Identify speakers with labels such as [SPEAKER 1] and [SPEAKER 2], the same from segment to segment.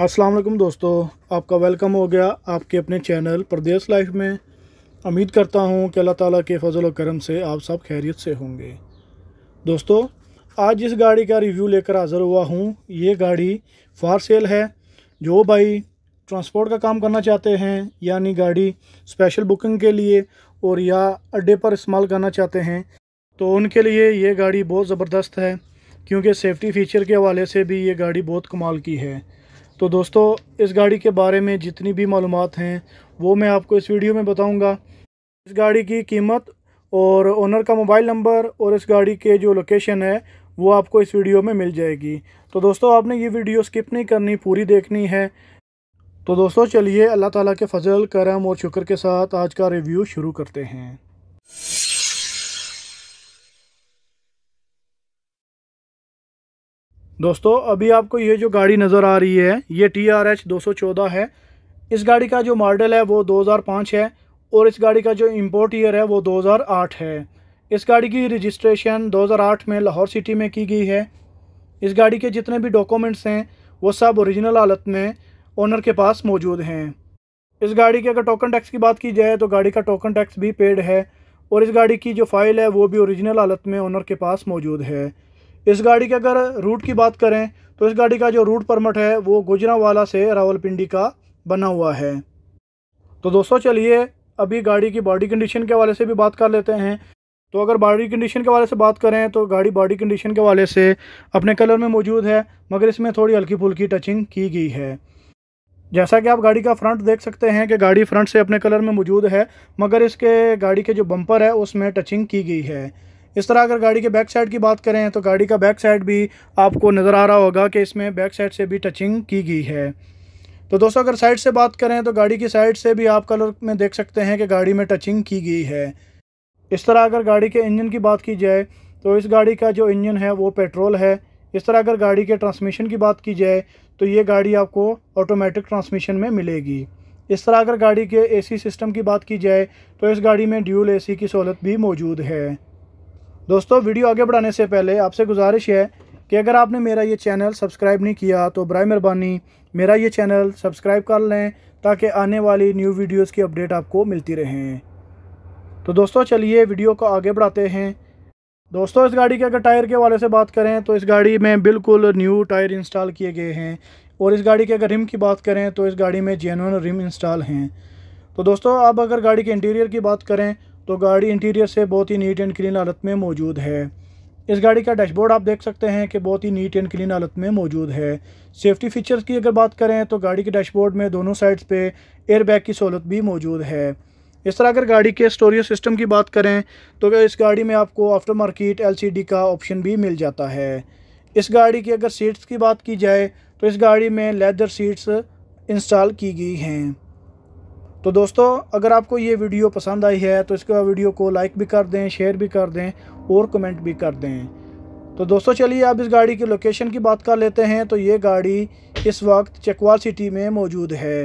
[SPEAKER 1] अस्सलाम वालेकुम दोस्तों आपका वेलकम हो गया आपके अपने चैनल प्रदेश लाइफ में उम्मीद करता हूं कि अल्लाह ताला के फजल और करम से आप सब खैरियत से होंगे दोस्तों आज इस गाड़ी का रिव्यू लेकर हाज़िर हुआ हूं ये गाड़ी फार सेल है जो भाई ट्रांसपोर्ट का काम करना चाहते हैं यानी गाड़ी स्पेशल बुकिंग के लिए और या अड्डे पर इस्तेमाल करना चाहते हैं तो उनके लिए ये गाड़ी बहुत ज़बरदस्त है क्योंकि सेफ़्टी फ़ीचर के हवाले से भी ये गाड़ी बहुत कमाल की है तो दोस्तों इस गाड़ी के बारे में जितनी भी मालूम हैं वो मैं आपको इस वीडियो में बताऊँगा इस गाड़ी की कीमत और ओनर का मोबाइल नंबर और इस गाड़ी के जो लोकेशन है वो आपको इस वीडियो में मिल जाएगी तो दोस्तों आपने ये वीडियो स्किप नहीं करनी पूरी देखनी है तो दोस्तों चलिए अल्लाह ताला के फजल करम और शुक्र के साथ आज का रिव्यू शुरू करते हैं दोस्तों अभी आपको ये जो गाड़ी नज़र आ रही है ये टी आर एच दो सौ चौदह है इस गाड़ी का जो मॉडल है वो दो हज़ार पाँच है और इस गाड़ी का जो इम्पोर्ट ईयर है वो दो हज़ार आठ है इस गाड़ी की रजिस्ट्रेशन दो हज़ार आठ में लाहौर सिटी में की गई है इस गाड़ी के जितने भी डॉक्यूमेंट्स हैं वो सब ओरिजिनल हालत में ओनर के पास मौजूद हैं इस गाड़ी के अगर टोकन टैक्स की बात की जाए तो गाड़ी का टोकन टैक्स भी पेड है और इस गाड़ी की जो फाइल है वो भी ओरिजिनल हालत में ऑनर के पास मौजूद है इस गाड़ी के अगर रूट की बात करें तो इस गाड़ी का जो रूट परमिट है वो गुजरावाला से रावलपिंडी का बना हुआ है तो दोस्तों चलिए अभी गाड़ी की बॉडी कंडीशन के हवाले से भी बात कर लेते हैं तो अगर बॉडी कंडीशन के वाले से बात करें तो गाड़ी बॉडी कंडीशन के वाले से अपने कलर में मौजूद है मगर इसमें थोड़ी हल्की फुल्की टचिंग की गई है जैसा कि आप गाड़ी का फ्रंट देख सकते हैं कि गाड़ी फ्रंट से अपने कलर में मौजूद है मगर इसके गाड़ी के जो बम्पर है उसमें टचिंग की गई है इस तरह अगर गाड़ी के बैक साइड की बात करें तो गाड़ी का बैक साइड भी आपको नज़र आ रहा होगा कि इसमें बैक साइड से भी टचिंग की गई है तो दोस्तों अगर साइड से बात करें तो गाड़ी की साइड से भी आप कलर में देख सकते हैं कि गाड़ी में टचिंग की गई है इस तरह अगर गाड़ी के इंजन की बात की जाए तो इस गाड़ी का जो इंजन है वो पेट्रोल है इस तरह अगर गाड़ी के ट्रांसमिशन की बात की जाए तो ये गाड़ी आपको ऑटोमेटिक ट्रांसमिशन में मिलेगी इस तरह अगर गाड़ी के एसी सिस्टम की बात की जाए तो इस गाड़ी में ड्यूल एसी की सहूलत भी मौजूद है दोस्तों वीडियो आगे बढ़ाने से पहले आपसे गुजारिश है कि अगर आपने मेरा ये चैनल सब्सक्राइब नहीं किया तो बर मेहरबानी मेरा ये चैनल सब्सक्राइब कर लें ताकि आने वाली न्यू वीडियोस की अपडेट आपको मिलती रहें तो दोस्तों चलिए वीडियो को आगे बढ़ाते हैं दोस्तों इस गाड़ी के अगर टायर के वाले से बात करें तो इस गाड़ी में बिल्कुल न्यू टायर इंस्टॉल किए गए हैं और इस गाड़ी के अगर रिम की बात करें तो इस गाड़ी में जेनवन रिम इंस्टॉल हैं तो दोस्तों आप अगर गाड़ी के इंटीरियर की बात करें तो गाड़ी इंटीरियर से बहुत ही नीट एंड क्लीन हालत में मौजूद है इस गाड़ी का डैशबोर्ड आप देख सकते हैं कि बहुत ही नीट एंड क्लीन हालत में मौजूद है सेफ्टी फीचर्स की अगर बात करें तो गाड़ी के डैशबोर्ड में दोनों साइड्स पे एयरबैग की सहूलत भी मौजूद है इस तरह अगर गाड़ी के स्टोरेज सिस्टम की बात करें तो इस गाड़ी में आपको आफ्टर मार्केट एल का ऑप्शन भी मिल जाता है इस गाड़ी की अगर सीट्स की बात की जाए तो इस गाड़ी में लेदर सीट्स इंस्टॉल की गई हैं तो दोस्तों अगर आपको ये वीडियो पसंद आई है तो इसके वीडियो को लाइक भी कर दें शेयर भी कर दें और कमेंट भी कर दें तो दोस्तों चलिए आप इस गाड़ी की लोकेशन की बात कर लेते हैं तो ये गाड़ी इस वक्त चकवाल सिटी में मौजूद है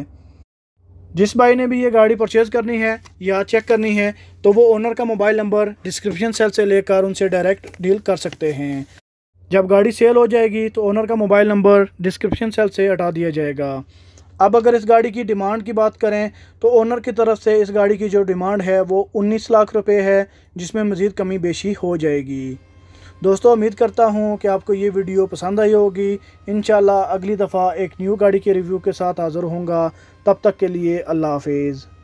[SPEAKER 1] जिस भाई ने भी ये गाड़ी परचेज़ करनी है या चेक करनी है तो वो ओनर का मोबाइल नंबर डिस्क्रिप्शन सेल से लेकर उनसे डायरेक्ट डील कर सकते हैं जब गाड़ी सेल हो जाएगी तो ओनर का मोबाइल नंबर डिस्क्रिप्शन सेल से हटा दिया जाएगा अब अगर इस गाड़ी की डिमांड की बात करें तो ओनर की तरफ से इस गाड़ी की जो डिमांड है वो 19 लाख रुपए है जिसमें मज़ीद कमी बेशी हो जाएगी दोस्तों उम्मीद करता हूँ कि आपको ये वीडियो पसंद आई होगी इन अगली दफ़ा एक न्यू गाड़ी के रिव्यू के साथ हाज़िर होंगे तब तक के लिए अल्लाह हाफिज़